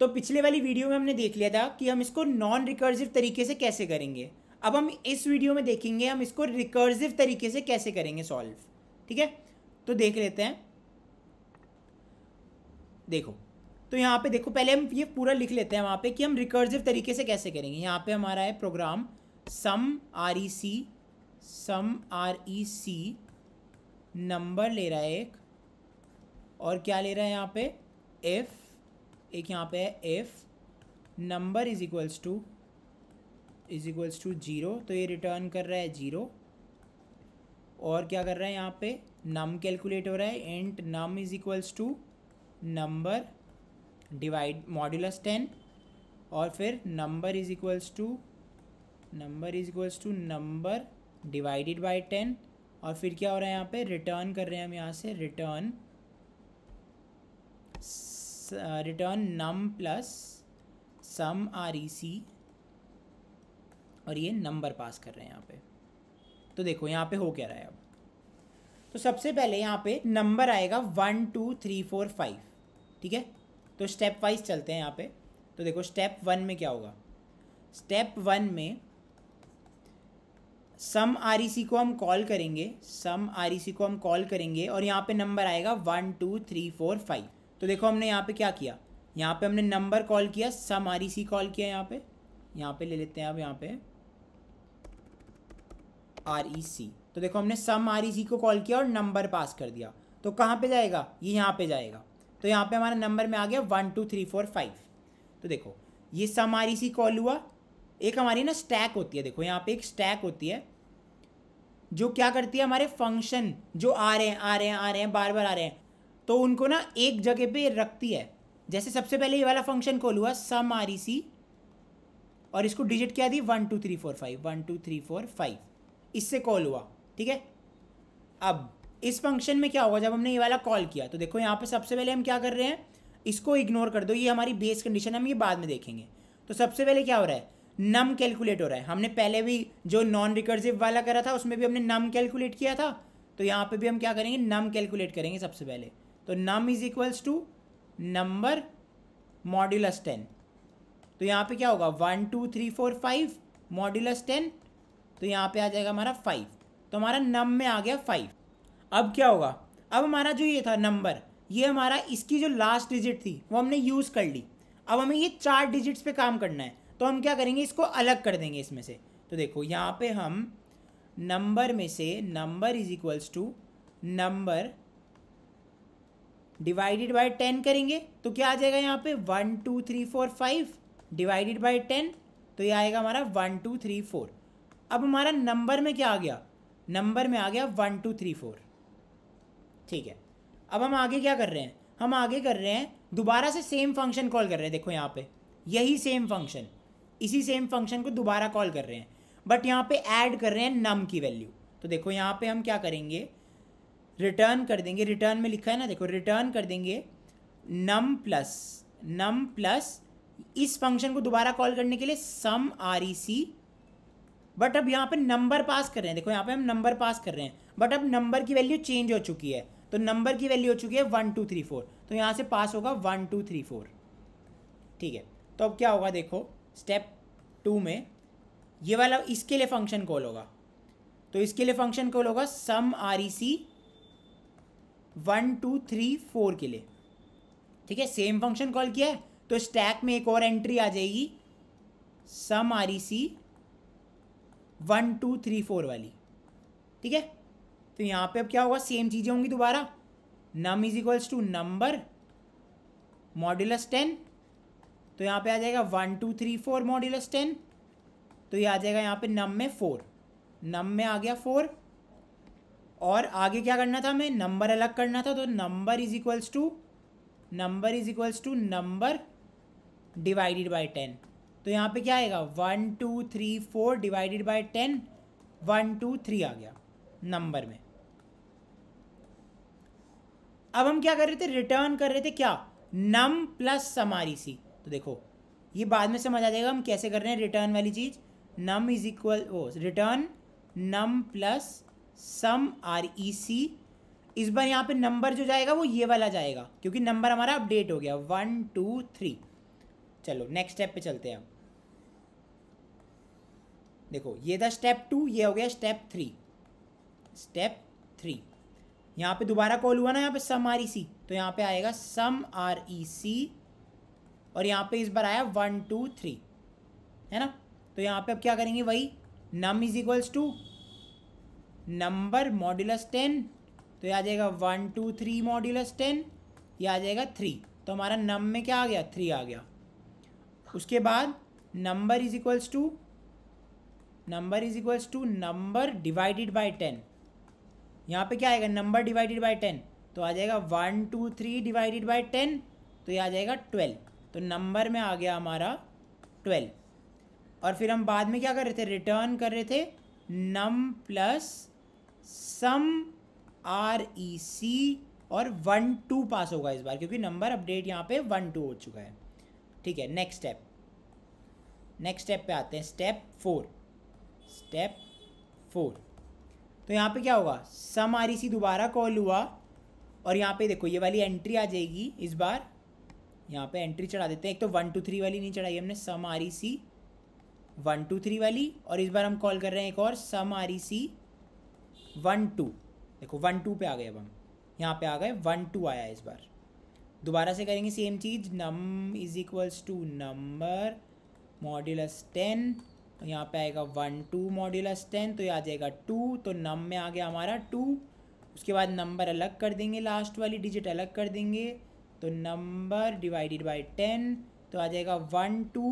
तो पिछले वाली वीडियो में हमने देख लिया था कि हम इसको नॉन रिकर्सिव तरीके से कैसे करेंगे अब हम इस वीडियो में देखेंगे हम इसको रिकर्सिव तरीके से कैसे करेंगे सॉल्व ठीक है तो देख लेते हैं देखो तो यहाँ पे देखो पहले हम ये पूरा लिख लेते हैं वहाँ पे कि हम रिकर्सिव तरीके से कैसे करेंगे यहाँ पे हमारा है program sum R E C sum R E C number ले रहा है एक और क्या ले रहा है यहाँ पे इफ़ एक यहाँ पे है F number is equals to is equals to zero तो ये रिटर्न कर रहा है जीरो और क्या कर रहा है यहाँ पे नम कैलकुलेट हो रहा है and num is equals to number divide modulus ten और फिर number is equals to number is equals to number divided by ten और फिर क्या हो रहा है यहाँ पे रिटर्न कर रहे हैं हम यहाँ से return return num plus sum R E C और ये नंबर पास कर रहे हैं यहाँ पे तो देखो यहाँ पे हो क्या रहा है अब तो सबसे पहले यहाँ पे नंबर आएगा one two three four five ठीक है तो स्टेप वाइज चलते हैं यहाँ पे तो देखो स्टेप वन में क्या होगा स्टेप वन में सम आर ई सी को हम कॉल करेंगे सम आर e को हम कॉल करेंगे और यहाँ पे नंबर आएगा one two three four five तो देखो हमने यहाँ पे क्या किया यहाँ पे हमने नंबर कॉल किया सम आर सी कॉल किया यहाँ पे यहाँ पे ले लेते हैं आप यहाँ पे आर ई सी तो देखो हमने सम आर ई सी को कॉल किया और नंबर पास कर दिया तो कहाँ पे जाएगा ये यहाँ पे जाएगा तो यहाँ पे हमारा नंबर में आ गया one two three four five तो देखो ये सम आर ई सी कॉल हुआ एक हमारी ना स्टैक होती है देखो यहाँ पे एक स्टैक होती है जो क्या करती है हमारे फंक्शन जो आ रहे हैं आ रहे हैं आ रहे हैं बार बार आ रहे हैं तो उनको ना एक जगह पे रखती है जैसे सबसे पहले ये वाला फंक्शन कॉल हुआ सम आर ई सी और इसको डिजिट क्या दी one two three four five one two three four five इससे कॉल हुआ ठीक है अब इस फंक्शन में क्या होगा जब हमने ये वाला कॉल किया तो देखो यहाँ पे सबसे पहले हम क्या कर रहे हैं इसको इग्नोर कर दो ये हमारी बेस कंडीशन हम ये बाद में देखेंगे तो सबसे पहले क्या हो रहा है नम कैलकुलेट हो रहा है हमने पहले भी जो नॉन रिकर्सिव वाला करा था उसमें भी हमने नम कैलकुलेट किया था तो यहाँ पे भी हम क्या करेंगे नम कैलकुलेट करेंगे सबसे पहले तो num is equals to number modulus ten तो यहाँ पे क्या होगा one two three four five modulus ten तो यहाँ पे आ जाएगा हमारा फाइव तो हमारा नम में आ गया फाइव अब क्या होगा अब हमारा जो ये था नंबर ये हमारा इसकी जो लास्ट डिजिट थी वो हमने यूज़ कर ली अब हमें ये चार डिजिट्स पे काम करना है तो हम क्या करेंगे इसको अलग कर देंगे इसमें से तो देखो यहाँ पे हम नंबर में से number is equals to number divided by ten करेंगे तो क्या आ जाएगा यहाँ पे one two three four five divided by ten तो ये आएगा हमारा वन टू थ्री फोर अब हमारा नंबर में क्या आ गया नंबर में आ गया वन टू थ्री फोर ठीक है अब हम आगे क्या कर रहे हैं हम आगे कर रहे हैं दोबारा से सेम फंक्शन कॉल कर रहे हैं देखो यहाँ पे यही सेम फंक्शन इसी सेम फंक्शन को दोबारा कॉल कर रहे हैं बट यहाँ पे ऐड कर रहे हैं नम की वैल्यू तो देखो यहाँ पे हम क्या करेंगे रिटर्न कर देंगे रिटर्न में लिखा है ना देखो रिटर्न कर देंगे नम प्लस नम प्लस इस फंक्शन को दोबारा कॉल करने के लिए सम आर ई सी बट अब यहाँ पे नंबर पास कर रहे हैं देखो यहाँ पे हम नंबर पास कर रहे हैं बट अब नंबर की वैल्यू चेंज हो चुकी है तो नंबर की वैल्यू हो चुकी है वन टू थ्री फोर तो यहाँ से पास होगा वन टू थ्री फोर ठीक है तो अब क्या होगा देखो स्टेप टू में ये वाला इसके लिए फंक्शन कॉल होगा तो इसके लिए फंक्शन कॉल होगा sum R E C one two three four के लिए ठीक है सेम फंक्शन कॉल किया है तो स्टैक में एक और एंट्री आ जाएगी sum R E C one two three four वाली ठीक है तो यहाँ पे अब क्या होगा सेम चीज़ें होंगी दोबारा num is equals to number modulus ten तो यहाँ पे आ जाएगा one two three four modulus ten तो ये आ जाएगा यहाँ पे नम में फोर नम में आ गया फोर और आगे क्या करना था हमें नंबर अलग करना था तो number is equals to number is equals to number divided by ten तो यहाँ पे क्या आएगा one two three four divided by ten one two three आ गया नंबर में अब हम क्या कर रहे थे रिटर्न कर रहे थे क्या नम प्लस समारी सी तो देखो ये बाद में समझ आ जाएगा हम कैसे कर रहे हैं रिटर्न वाली चीज़ num is equal o return num plus sum R E C इस बार यहाँ पे नंबर जो जाएगा वो ये वाला जाएगा क्योंकि नंबर हमारा अपडेट हो गया वन टू थ्री चलो नेक्स्ट स्टेप पे चलते हैं हम देखो ये था स्टेप टू ये हो गया स्टेप थ्री स्टेप थ्री यहाँ पे दोबारा कॉल हुआ ना यहाँ पे सम आर ई सी तो यहाँ पे आएगा सम आर ई सी और यहाँ पे इस बार आया वन टू थ्री है ना तो यहाँ पे अब क्या करेंगे वही num is equals to number modulus ten तो ये आ जाएगा one two three modulus ten ये आ जाएगा थ्री तो हमारा नम में क्या आ गया थ्री आ गया उसके बाद number is equals to number is equals to number divided by ten यहाँ पे क्या आएगा नंबर डिवाइडेड बाय टेन तो आ जाएगा one two three divided by ten तो ये आ जाएगा ट्वेल्व तो नंबर में आ गया हमारा ट्वेल्व और फिर हम बाद में क्या कर रहे थे रिटर्न कर रहे थे नम plus sum R E C और वन टू पास होगा इस बार क्योंकि नंबर अपडेट यहाँ पे वन टू हो चुका है ठीक है नेक्स्ट स्टेप नेक्स्ट स्टेप पे आते हैं स्टेप फोर स्टेप फोर तो यहाँ पे क्या होगा सम आर ई सी दोबारा कॉल हुआ और यहाँ पे देखो ये वाली एंट्री आ जाएगी इस बार यहाँ पे एंट्री चढ़ा देते हैं एक तो वन टू थ्री वाली नहीं चढ़ाई हमने sum R E C one two three वाली और इस बार हम कॉल कर रहे हैं एक और sum R E C one two देखो वन टू पे आ गए अब हम यहाँ पे आ गए वन टू आया इस बार दोबारा से करेंगे सेम चीज़ num is equals to number modulus ten यहाँ पे आएगा वन टू मॉड्यूलस टेन तो ये आ जाएगा टू तो नम में आ गया हमारा टू उसके बाद नंबर अलग कर देंगे लास्ट वाली डिजिट अलग कर देंगे तो नंबर डिवाइडेड बाय टेन तो आ जाएगा one two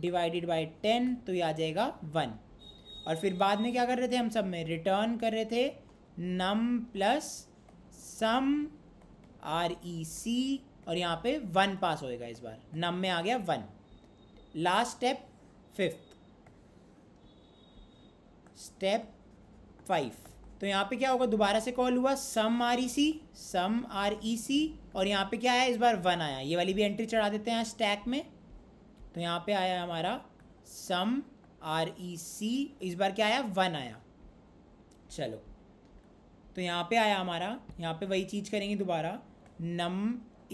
divided by ten तो ये आ जाएगा वन और फिर बाद में क्या कर रहे थे हम सब में रिटर्न कर रहे थे नम plus sum R E C और यहाँ पे वन पास होएगा इस बार नम में आ गया one last step fifth step five तो यहाँ पे क्या होगा दोबारा से कॉल हुआ sum R E C sum R E C और यहाँ पे क्या आया इस बार वन आया ये वाली भी एंट्री चढ़ा देते हैं स्टैक में तो यहाँ पे आया हमारा सम आर ई सी इस बार क्या आया वन आया चलो तो यहाँ पे आया हमारा यहाँ पे वही चीज़ करेंगे दोबारा num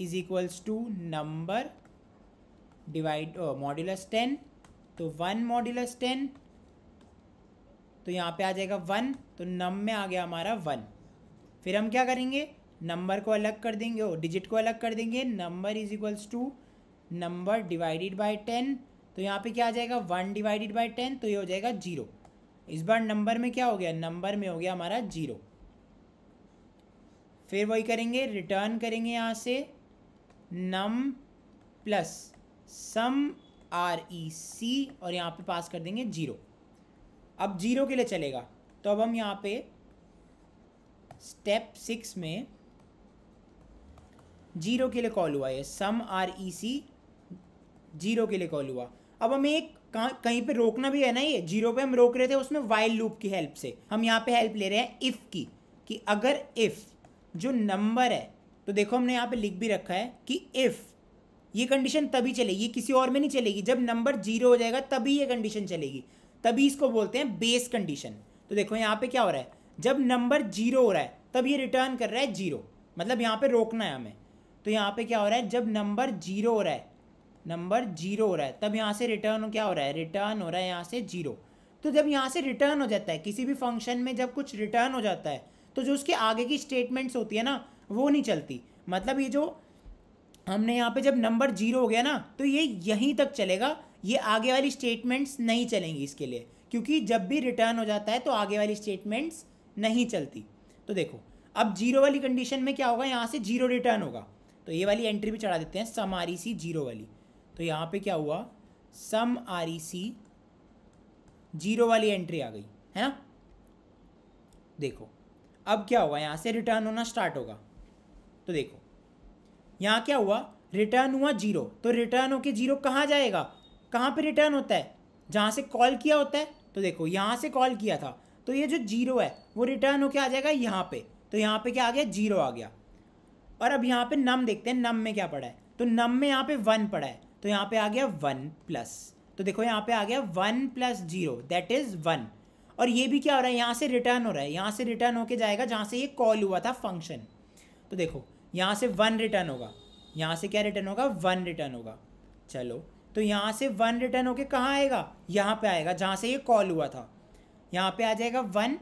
is equals to number divide modulus ten तो वन मॉड्यूलस टेन तो यहाँ पे आ जाएगा वन तो नम में आ गया हमारा वन फिर हम क्या करेंगे नंबर को अलग कर देंगे ओ oh, डिजिट को अलग कर देंगे number is equals to number divided by ten तो यहाँ पे क्या आ जाएगा वन डिवाइडेड बाई टेन तो ये हो जाएगा जीरो इस बार नंबर में क्या हो गया नंबर में हो गया हमारा जीरो फिर वही करेंगे रिटर्न करेंगे यहाँ से नम plus sum R E C और यहाँ पे पास कर देंगे जीरो अब जीरो के लिए चलेगा तो अब हम यहाँ पे स्टेप सिक्स में जीरो के लिए कॉल हुआ है सम आर ई सी जीरो के लिए कॉल हुआ अब हमें एक कहीं पे रोकना भी है ना ये जीरो पे हम रोक रहे थे उसमें वाइल लूप की हेल्प से हम यहाँ पे हेल्प ले रहे हैं इफ़ की कि अगर इफ़ जो नंबर है तो देखो हमने यहाँ पे लिख भी रखा है कि इफ़ ये कंडीशन तभी चलेगी किसी और में नहीं चलेगी जब नंबर जीरो हो जाएगा तभी ये कंडीशन चलेगी तभी इसको बोलते हैं बेस कंडीशन तो देखो यहाँ पे क्या हो रहा है जब नंबर जीरो हो रहा है तब ये रिटर्न कर रहा है जीरो मतलब यहाँ पे रोकना है हमें तो यहाँ पे क्या हो रहा है जब नंबर जीरो हो रहा है नंबर जीरो हो रहा है तब यहाँ से रिटर्न क्या हो रहा है रिटर्न हो रहा है यहाँ से जीरो तो जब यहाँ से रिटर्न हो जाता है किसी भी फंक्शन में जब कुछ रिटर्न हो जाता है तो जो उसके आगे की स्टेटमेंट्स होती है ना वो नहीं चलती मतलब ये जो हमने यहाँ पे जब नंबर जीरो हो गया ना तो ये यहीं तक चलेगा ये आगे वाली स्टेटमेंट्स नहीं चलेंगी इसके लिए क्योंकि जब भी रिटर्न हो जाता है तो आगे वाली स्टेटमेंट्स नहीं चलती तो देखो अब जीरो वाली कंडीशन में क्या होगा यहाँ से जीरो रिटर्न होगा तो ये वाली एंट्री भी चढ़ा देते हैं समारी सी जीरो वाली तो यहाँ पे क्या हुआ sum R E C zero वाली एंट्री आ गई है ना देखो अब क्या हुआ यहाँ से रिटर्न होना स्टार्ट होगा तो देखो यहाँ क्या हुआ रिटर्न हुआ जीरो तो रिटर्न होके जीरो कहाँ जाएगा कहाँ पे रिटर्न होता है जहाँ से कॉल किया होता है तो देखो यहाँ से कॉल किया था तो ये जो जीरो है वो रिटर्न होके आ जाएगा यहाँ पे तो यहाँ पे क्या आ गया जीरो आ गया और अब यहाँ पे नम देखते हैं नम में क्या पड़ा है तो नम में यहाँ पे वन पड़ा है तो यहाँ पे आ गया वन प्लस तो देखो यहाँ पे आ गया one plus zero that is one और ये भी क्या हो रहा है यहाँ से रिटर्न हो रहा है यहाँ से रिटर्न होके जाएगा जहाँ से ये कॉल हुआ था फंक्शन तो देखो यहाँ से वन रिटर्न होगा यहाँ से क्या रिटर्न होगा वन रिटर्न होगा चलो तो यहाँ से वन रिटर्न होके कहाँ आएगा यहाँ पे आएगा जहाँ से ये कॉल हुआ था यहाँ पे आ जाएगा वन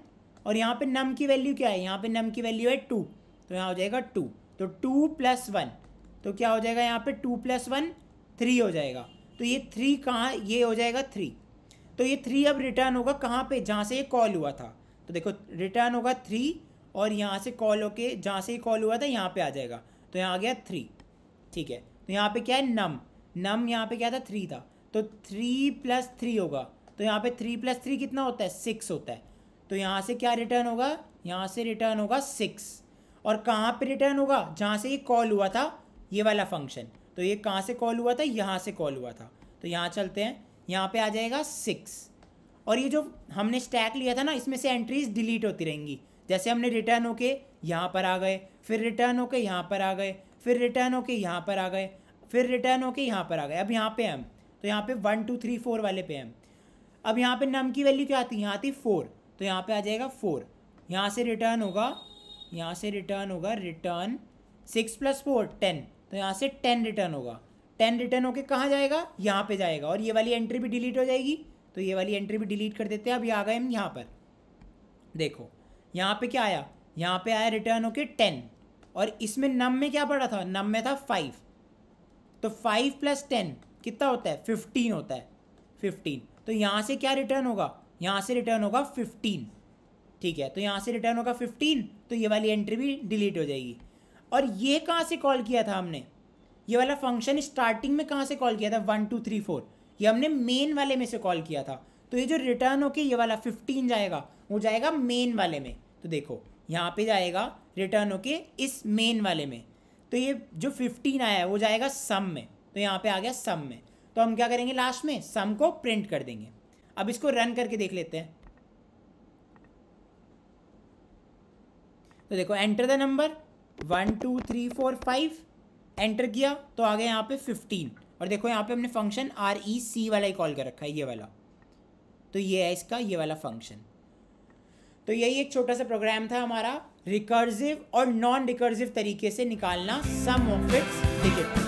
और यहाँ पे नम की वैल्यू क्या है यहाँ पे नम की वैल्यू है टू तो यहाँ हो जाएगा टू तो टू प्लस वन तो क्या हो जाएगा यहाँ पे टू प्लस वन थ्री हो जाएगा तो ये थ्री कहाँ ये हो जाएगा थ्री तो ये थ्री अब रिटर्न होगा कहाँ पे जहाँ से ये कॉल हुआ था तो देखो रिटर्न होगा थ्री और यहाँ से कॉल होके जहाँ से ये कॉल हुआ था यहाँ पे आ जाएगा तो यहाँ आ गया थ्री ठीक है तो यहाँ पे क्या है नम नम यहाँ पे क्या था थ्री था तो थ्री प्लस थ्री होगा तो यहाँ पे थ्री प्लस थ्री कितना होता है सिक्स होता है तो यहाँ से क्या रिटर्न होगा यहाँ से रिटर्न होगा सिक्स और कहाँ पे रिटर्न होगा जहाँ से ये कॉल हुआ था ये वाला फंक्शन तो ये कहाँ से कॉल हुआ था यहाँ से कॉल हुआ था तो यहाँ चलते हैं यहाँ पे आ जाएगा सिक्स और ये जो हमने स्टैक लिया था ना इसमें से एंट्रीज डिलीट होती रहेंगी जैसे हमने रिटर्न होके यहाँ पर आ गए फिर रिटर्न होके यहाँ पर आ गए फिर रिटर्न होके यहाँ पर आ गए फिर रिटर्न होके यहाँ पर आ गए अब यहाँ पे हम तो यहाँ पे वन टू थ्री फोर वाले पे हम अब यहाँ पे नम की वैल्यू क्या आती है यहाँ आती फोर तो यहाँ पे आ जाएगा फोर यहाँ से रिटर्न होगा यहाँ से रिटर्न होगा return six plus four ten तो यहाँ से टेन रिटर्न होगा टेन रिटर्न होके कहाँ जाएगा यहाँ पे जाएगा और ये वाली एंट्री भी डिलीट हो जाएगी तो ये वाली एंट्री भी डिलीट कर देते हैं अभी आ गए हम यहाँ पर देखो यहाँ पे क्या आया यहाँ पे आया रिटर्न होके टेन और इसमें नम में क्या पड़ा था नम में था फाइव तो फाइव प्लस टेन कितना होता है फिफ्टीन होता है फिफ्टीन तो यहाँ से क्या रिटर्न होगा यहाँ से रिटर्न होगा फिफ्टीन ठीक है तो यहाँ से रिटर्न होगा फिफ्टीन तो ये वाली एंट्री भी डिलीट हो जाएगी और ये कहाँ से कॉल किया था हमने ये वाला फंक्शन स्टार्टिंग में कहाँ से कॉल किया था वन टू थ्री फोर ये हमने मेन वाले में से कॉल किया था तो ये जो रिटर्न होके ये वाला फिफ्टीन जाएगा वो जाएगा मेन वाले में तो देखो यहाँ पे जाएगा रिटर्न होके इस मेन वाले में तो ये जो फिफ्टीन आया है वो जाएगा सम में तो यहाँ पे आ गया सम में तो हम क्या करेंगे लास्ट में सम को प्रिंट कर देंगे अब इसको रन करके देख लेते हैं तो देखो enter the number one two three four five enter किया तो आ गया यहाँ पे फिफ्टीन और देखो यहाँ पे हमने फंक्शन आर ई सी वाला ही कॉल कर रखा है ये वाला तो ये है इसका ये वाला फंक्शन तो यही एक छोटा सा प्रोग्राम था हमारा रिकर्सिव और नॉन रिकर्सिव तरीके से निकालना सम ऑफ इट्स डिजिट